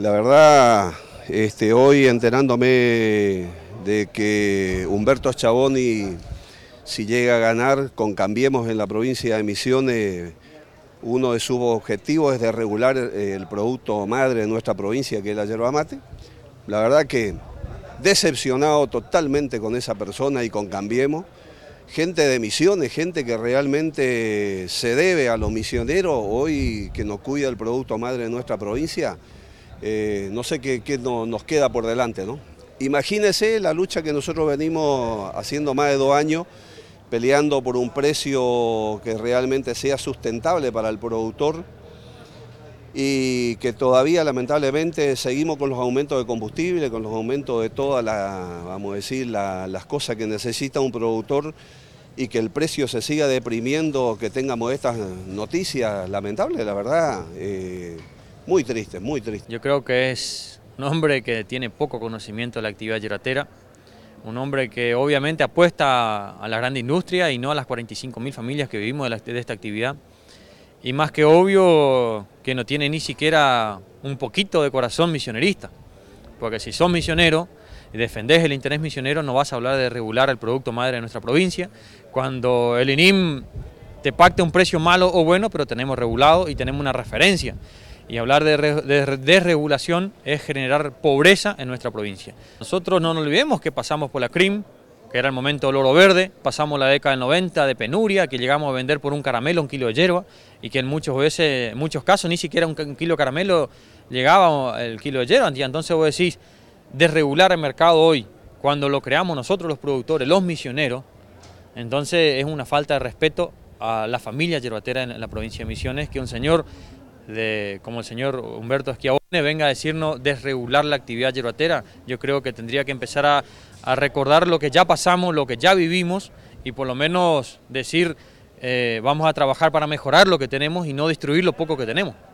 la verdad, este, hoy enterándome de que Humberto Chaboni, si llega a ganar con Cambiemos en la provincia de Misiones, uno de sus objetivos es de regular eh, el producto madre de nuestra provincia, que es la yerba mate. La verdad que decepcionado totalmente con esa persona y con Cambiemos. Gente de misiones, gente que realmente se debe a los misioneros hoy que nos cuida el producto madre de nuestra provincia. Eh, no sé qué, nos queda por delante. ¿no? Imagínense la lucha que nosotros venimos haciendo más de dos años, peleando por un precio que realmente sea sustentable para el productor y que todavía lamentablemente seguimos con los aumentos de combustible, con los aumentos de todas las, las cosas que necesita un productor y que el precio se siga deprimiendo, que tengamos estas noticias lamentables, la verdad. Eh, muy triste, muy triste. Yo creo que es un hombre que tiene poco conocimiento de la actividad yeratera, un hombre que obviamente apuesta a la gran industria y no a las 45.000 familias que vivimos de, de esta actividad. Y más que obvio que no tiene ni siquiera un poquito de corazón misionerista, porque si sos misionero, y defendés el interés misionero, no vas a hablar de regular el producto madre de nuestra provincia. Cuando el INIM te pacte un precio malo o bueno, pero tenemos regulado y tenemos una referencia. Y hablar de, desregulación es generar pobreza en nuestra provincia. Nosotros no nos olvidemos que pasamos por la CRIM, que era el momento del oro verde, pasamos la década del 90 de penuria, que llegamos a vender por un caramelo un kilo de hierba y que en muchos, veces, muchos casos ni siquiera un kilo de caramelo llegaba el kilo de hierba. Entonces vos decís, desregular el mercado hoy, cuando lo creamos nosotros los productores, los misioneros, entonces es una falta de respeto a la familia yerbatera en la provincia de Misiones que un señor como el señor Humberto Esquiabone venga a decirnos desregular la actividad yerbatera. Yo creo que tendría que empezar a, recordar lo que ya pasamos, lo que ya vivimos y por lo menos decir eh, vamos a trabajar para mejorar lo que tenemos y no destruir lo poco que tenemos.